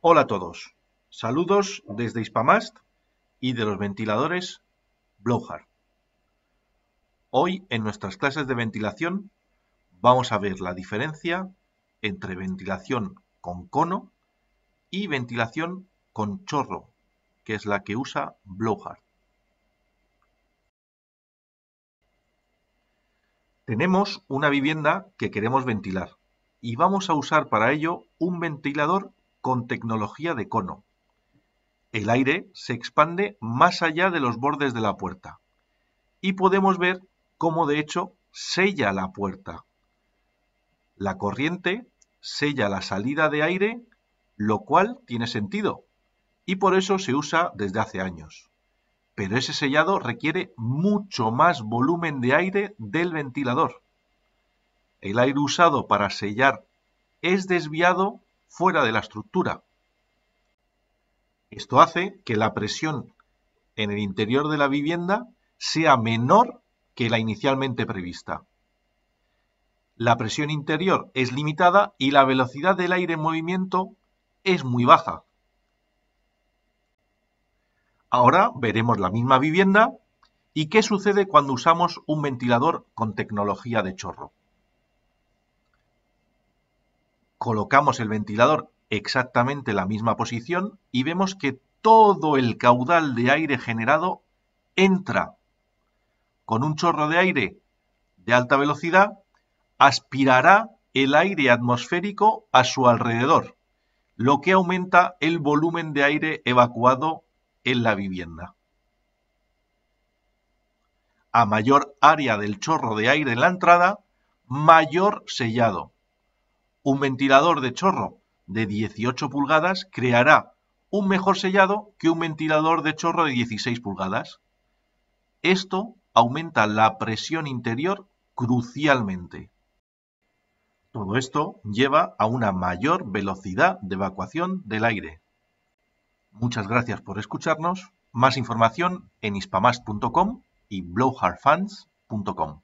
Hola a todos. Saludos desde Hispamast y de los ventiladores Blowhard. Hoy en nuestras clases de ventilación vamos a ver la diferencia entre ventilación con cono y ventilación con chorro, que es la que usa Blowhard. Tenemos una vivienda que queremos ventilar y vamos a usar para ello un ventilador con tecnología de cono. El aire se expande más allá de los bordes de la puerta y podemos ver cómo de hecho sella la puerta. La corriente sella la salida de aire, lo cual tiene sentido y por eso se usa desde hace años. Pero ese sellado requiere mucho más volumen de aire del ventilador. El aire usado para sellar es desviado fuera de la estructura. Esto hace que la presión en el interior de la vivienda sea menor que la inicialmente prevista. La presión interior es limitada y la velocidad del aire en movimiento es muy baja. Ahora veremos la misma vivienda y qué sucede cuando usamos un ventilador con tecnología de chorro colocamos el ventilador exactamente en la misma posición y vemos que todo el caudal de aire generado entra con un chorro de aire de alta velocidad, aspirará el aire atmosférico a su alrededor, lo que aumenta el volumen de aire evacuado en la vivienda. A mayor área del chorro de aire en la entrada, mayor sellado un ventilador de chorro de 18 pulgadas creará un mejor sellado que un ventilador de chorro de 16 pulgadas. Esto aumenta la presión interior crucialmente. Todo esto lleva a una mayor velocidad de evacuación del aire. Muchas gracias por escucharnos. Más información en hispamast.com y blowhardfans.com.